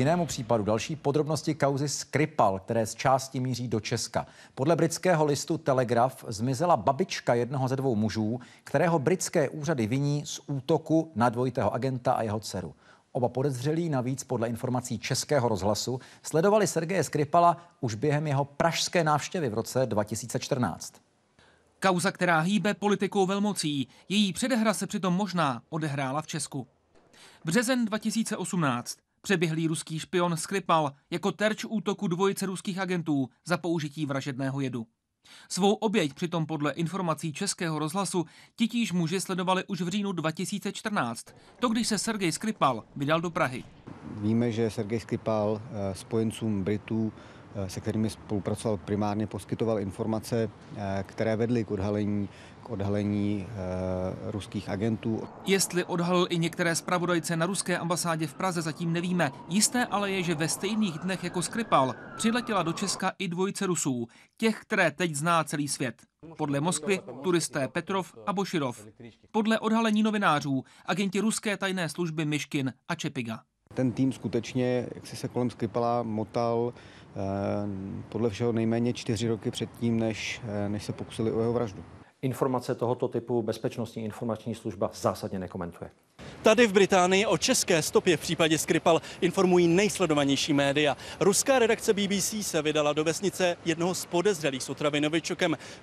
jinému případu. Další podrobnosti kauzy Skripal, které z části míří do Česka. Podle britského listu Telegraf zmizela babička jednoho ze dvou mužů, kterého britské úřady viní z útoku na dvojitého agenta a jeho dceru. Oba podezřelí navíc podle informací Českého rozhlasu sledovali Sergeje Skripala už během jeho pražské návštěvy v roce 2014. Kauza, která hýbe politikou velmocí, její předehra se přitom možná odehrála v Česku. Březen 2018. Přeběhlý ruský špion Skripal jako terč útoku dvojice ruských agentů za použití vražedného jedu. Svou oběť přitom podle informací českého rozhlasu titíž muži sledovali už v říjnu 2014, to když se Sergej Skripal vydal do Prahy. Víme, že Sergej Skripal eh, spojencům Britů Eh, se kterými spolupracoval primárně, poskytoval informace, eh, které vedly k odhalení, k odhalení eh, ruských agentů. Jestli odhalil i některé zpravodajce na ruské ambasádě v Praze, zatím nevíme. Jisté ale je, že ve stejných dnech jako Skripal přiletěla do Česka i dvojice Rusů, těch, které teď zná celý svět. Podle Moskvy turisté Petrov a Boširov. Podle odhalení novinářů agenti ruské tajné služby Myškin a Čepiga ten tým skutečně, jak si se kolem Skripala motal eh, podle všeho nejméně čtyři roky předtím, než, eh, než se pokusili o jeho vraždu. Informace tohoto typu Bezpečnostní informační služba zásadně nekomentuje. Tady v Británii o české stopě v případě Skripal informují nejsledovanější média. Ruská redakce BBC se vydala do vesnice jednoho z podezřelých s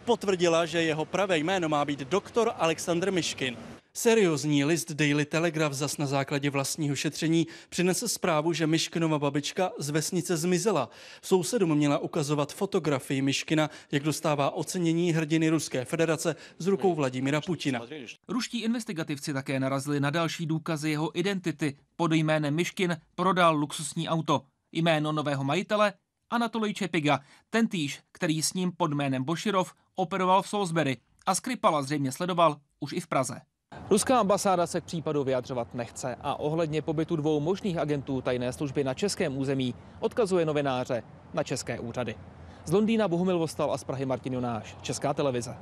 Potvrdila, že jeho pravé jméno má být doktor Aleksandr Miškin. Seriózní list Daily Telegraph zas na základě vlastního šetření přinesl zprávu, že Myškinova babička z vesnice zmizela. Sousedům měla ukazovat fotografii Myškina, jak dostává ocenění hrdiny Ruské federace z rukou Vladimira Putina. Ruští investigativci také narazili na další důkazy jeho identity. Pod jménem Myškin prodal luxusní auto. Jméno nového majitele Anatolij Čepiga, ten týž, který s ním pod jménem Boširov operoval v Salisbury a Skripala zřejmě sledoval už i v Praze. Ruská ambasáda se k případu vyjadřovat nechce a ohledně pobytu dvou možných agentů tajné služby na českém území odkazuje novináře na české úřady. Z Londýna Bohumil Vostal a z Prahy Martin Junáš, Česká televize.